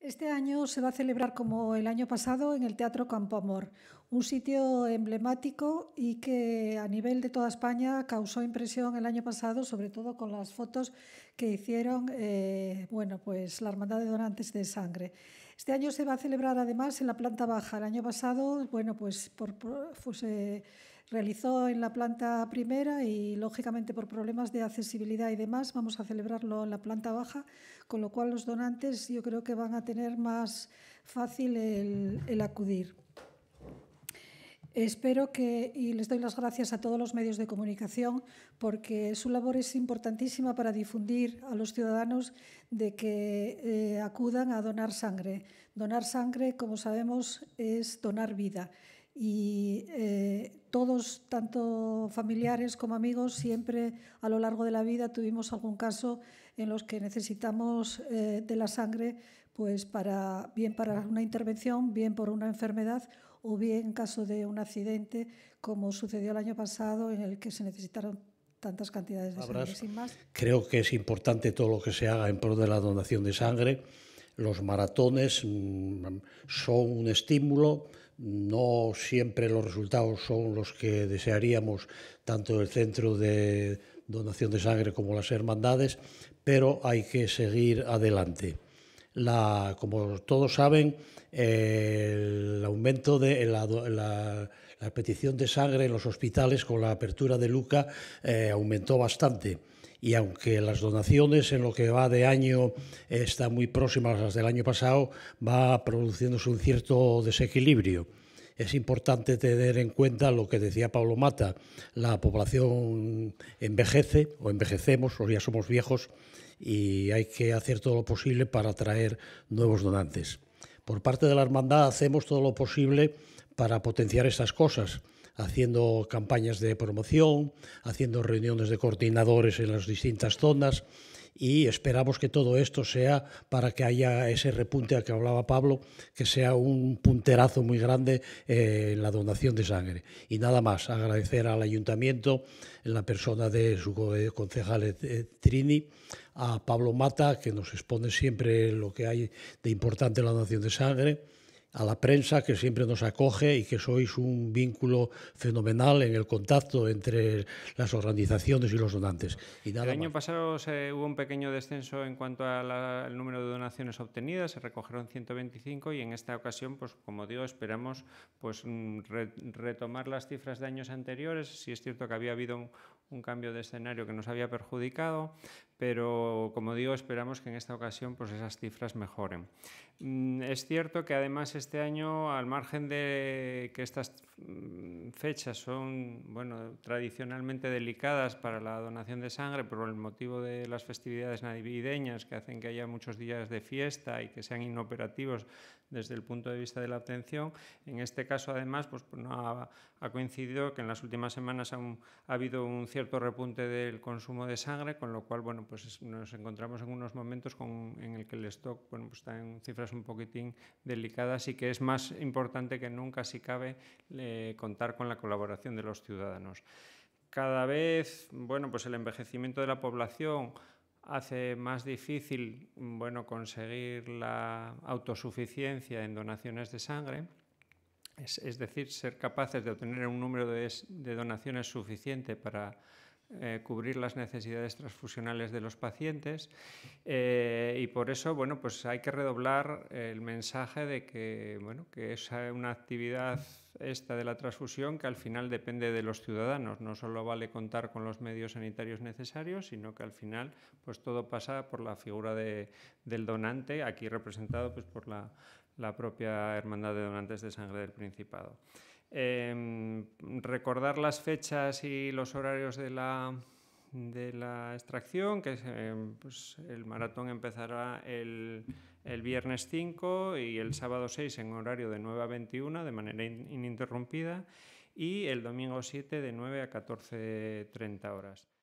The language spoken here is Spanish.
Este año se va a celebrar como el año pasado en el Teatro Campo Amor, un sitio emblemático y que a nivel de toda España causó impresión el año pasado, sobre todo con las fotos que hicieron eh, bueno, pues la Hermandad de Donantes de Sangre. Este año se va a celebrar además en la planta baja. El año pasado, bueno, pues, por, pues, realizó en la planta primera y, lógicamente, por problemas de accesibilidad y demás, vamos a celebrarlo en la planta baja, con lo cual los donantes yo creo que van a tener más fácil el, acudir. Espero que, y les doy las gracias a todos los medios de comunicación, porque su labor es importantísima para difundir a los ciudadanos de que eh, acudan a donar sangre. Donar sangre, como sabemos, es donar vida y eh, todos, tanto familiares como amigos, siempre a lo largo de la vida tuvimos algún caso en los que necesitamos eh, de la sangre, pues para bien para una intervención, bien por una enfermedad o bien en caso de un accidente, como sucedió el año pasado en el que se necesitaron tantas cantidades de sangre. Sin más. Creo que es importante todo lo que se haga en pro de la donación de sangre. Los maratones mm, son un estímulo, no siempre los resultados son los que desearíamos, tanto el centro de donación de sangre como las hermandades, pero hay que seguir adelante. como todos saben, el aumento de la, petición de sangre en los hospitales con la apertura de Luca eh, aumentó bastante y aunque las donaciones en lo que va de año están muy próximas a las del año pasado, va produciéndose un cierto desequilibrio. Es importante tener en cuenta lo que decía Pablo Mata, la población envejece o envejecemos o ya somos viejos y hay que hacer todo lo posible para atraer nuevos donantes. Por parte de la Hermandad hacemos todo lo posible para potenciar estas cosas haciendo campañas de promoción, haciendo reuniones de coordinadores en las distintas zonas y esperamos que todo esto sea para que haya ese repunte al que hablaba Pablo, que sea un punterazo muy grande eh, en la donación de sangre. Y nada más, agradecer al ayuntamiento, en la persona de su eh, concejal eh, Trini, a Pablo Mata, que nos expone siempre lo que hay de importante en la donación de sangre a la prensa que siempre nos acoge y que sois un vínculo fenomenal en el contacto entre las organizaciones y los donantes. Y el año pasado se, hubo un pequeño descenso en cuanto al número de donaciones obtenidas, se recogieron 125 y en esta ocasión, pues como digo, esperamos pues, mm, retomar las cifras de años anteriores. Si sí es cierto que había habido un, un cambio de escenario que nos había perjudicado, pero como digo, esperamos que en esta ocasión pues, esas cifras mejoren. Mm, es cierto que además este año, al margen de que estas mm, fechas son bueno, tradicionalmente delicadas para la donación de sangre por el motivo de las festividades navideñas que hacen que haya muchos días de fiesta y que sean inoperativos desde el punto de vista de la obtención, en este caso además pues, pues no ha, coincidido que en las últimas semanas ha habido un cierto repunte del consumo de sangre, con lo cual bueno, pues nos encontramos en unos momentos en el que el stock bueno, pues está en cifras un poquitín delicadas que es más importante que nunca, si cabe, contar con la colaboración de los ciudadanos. Cada vez, bueno, pues el envejecimiento de la población hace más difícil, bueno, conseguir la autosuficiencia en donaciones de sangre. Es, decir, ser capaces de obtener un número de, donaciones suficiente para eh, cubrir las necesidades transfusionales de los pacientes. Eh, y por eso, bueno, pues hay que redoblar el mensaje de que, bueno, que es una actividad esta de la transfusión que al final depende de los ciudadanos. No solo vale contar con los medios sanitarios necesarios, sino que al final pues todo pasa por la figura de, del donante, aquí representado pues, por la, la propia Hermandad de Donantes de Sangre del Principado. Em, recordar las fechas y los horarios de la de la extracción, que es, eh, pues, el maratón empezará el, viernes 5 y el sábado 6 en horario de 9 a 21 de manera ininterrumpida y el domingo 7 de 9 a 14.30 horas.